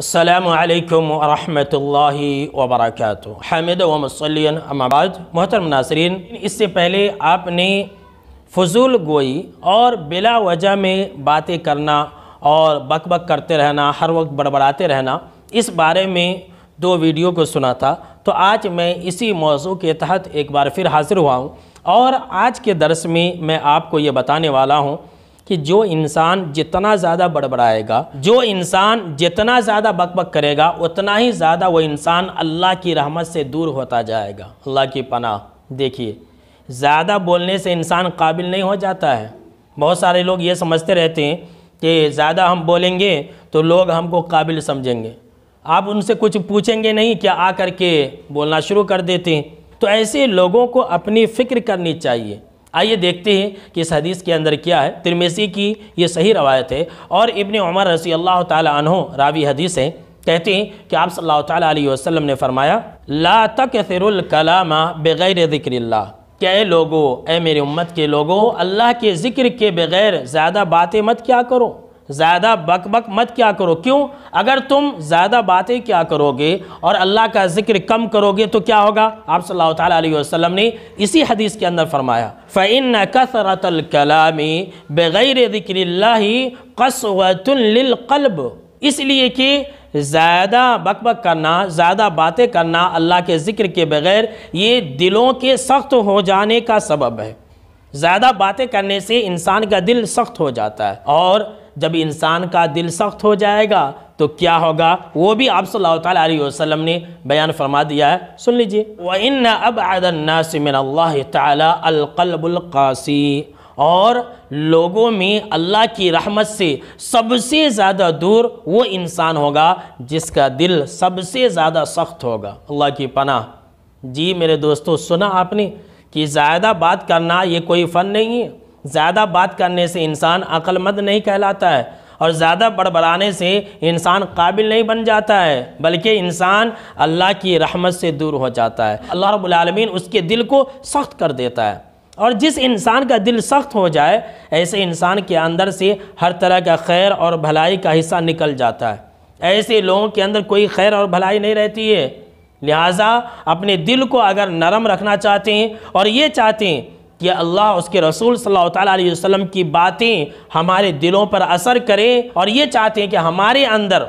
السلام علیکم ورحمۃ اللہ وبرکاتہ حمد مسلین بعد محترم ناظرین اس سے پہلے آپ نے فضول گوئی اور بلا وجہ میں باتیں کرنا اور بک بک کرتے رہنا ہر وقت بڑبڑاتے رہنا اس بارے میں دو ویڈیو کو سنا تھا تو آج میں اسی موضوع کے تحت ایک بار پھر حاضر ہوا ہوں اور آج کے درس میں میں آپ کو یہ بتانے والا ہوں کہ جو انسان جتنا زیادہ بڑبڑائے گا جو انسان جتنا زیادہ بک بک کرے گا اتنا ہی زیادہ وہ انسان اللہ کی رحمت سے دور ہوتا جائے گا اللہ کی پناہ دیکھیے زیادہ بولنے سے انسان قابل نہیں ہو جاتا ہے بہت سارے لوگ یہ سمجھتے رہتے ہیں کہ زیادہ ہم بولیں گے تو لوگ ہم کو قابل سمجھیں گے آپ ان سے کچھ پوچھیں گے نہیں کیا آ کر کے بولنا شروع کر دیتے ہیں تو ایسے لوگوں کو اپنی فکر کرنی چاہیے آئیے دیکھتے ہیں کہ اس حدیث کے اندر کیا ہے ترمیسی کی یہ صحیح روایت ہے اور ابن عمر رسی اللہ تعالیٰ عنہ راوی حدیث ہیں کہتے ہیں کہ آپ صلی اللہ تعالیٰ علیہ وسلم نے فرمایا لا تکثر الکلام بغیر ذکر اللہ کہ لوگو اے میرے امت کے لوگو اللہ کے ذکر کے بغیر زیادہ باتیں مت کیا کرو زیادہ بک بک مت کیا کرو کیوں اگر تم زیادہ باتیں کیا کرو گے اور اللہ کا ذکر کم کرو گے تو کیا ہوگا آپ صلی اللہ تعالیٰ علیہ وسلم نے اسی حدیث کے اندر فرمایا فَإِنَّ كَثْرَةَ الْكَلَامِ بِغَيْرِ ذِكْرِ اللَّهِ قَسْوَةٌ لِلْقَلْبِ اس لیے کہ زیادہ بک بک کرنا زیادہ باتیں کرنا اللہ کے ذکر کے بغیر یہ دلوں کے سخت ہو جانے کا سبب ہے زیادہ باتیں کرنے سے انسان کا دل سخت ہو جاتا ہے اور جب انسان کا دل سخت ہو جائے گا تو کیا ہوگا وہ بھی آپ صلی اللہ تعالیٰ علیہ وسلم نے بیان فرما دیا ہے سن لیجیے وَإِنَّ أَبْعَدَ النَّاسِ مِنَ اللَّهِ تَعَلَىٰ الْقَلْبُ الْقَاسِي اور لوگوں میں اللہ کی رحمت سے سب سے زیادہ دور وہ انسان ہوگا جس کا دل سب سے زیادہ سخت ہوگا اللہ کی پناہ جی میرے دوستو سنا آپ نے کہ زیادہ بات کرنا یہ کوئی فن نہیں ہے زیادہ بات کرنے سے انسان عقل مند نہیں کہلاتا ہے اور زیادہ بڑبڑانے سے انسان قابل نہیں بن جاتا ہے بلکہ انسان اللہ کی رحمت سے دور ہو جاتا ہے اللہ رب العالمین اس کے دل کو سخت کر دیتا ہے اور جس انسان کا دل سخت ہو جائے ایسے انسان کے اندر سے ہر طرح کا خیر اور بھلائی کا حصہ نکل جاتا ہے ایسے لوگوں کے اندر کوئی خیر اور بھلائی نہیں رہتی ہے لہٰذا اپنے دل کو اگر نرم رکھنا چاہتے ہیں اور یہ چاہتے ہیں کہ اللہ اس کے رسول صلی اللہ تعالیٰ علیہ وسلم کی باتیں ہمارے دلوں پر اثر کریں اور یہ چاہتے ہیں کہ ہمارے اندر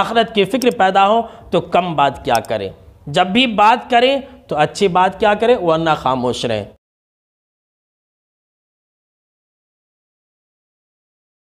آخرت کی فکر پیدا ہو تو کم بات کیا کریں جب بھی بات کریں تو اچھی بات کیا کریں ورنہ خاموش رہیں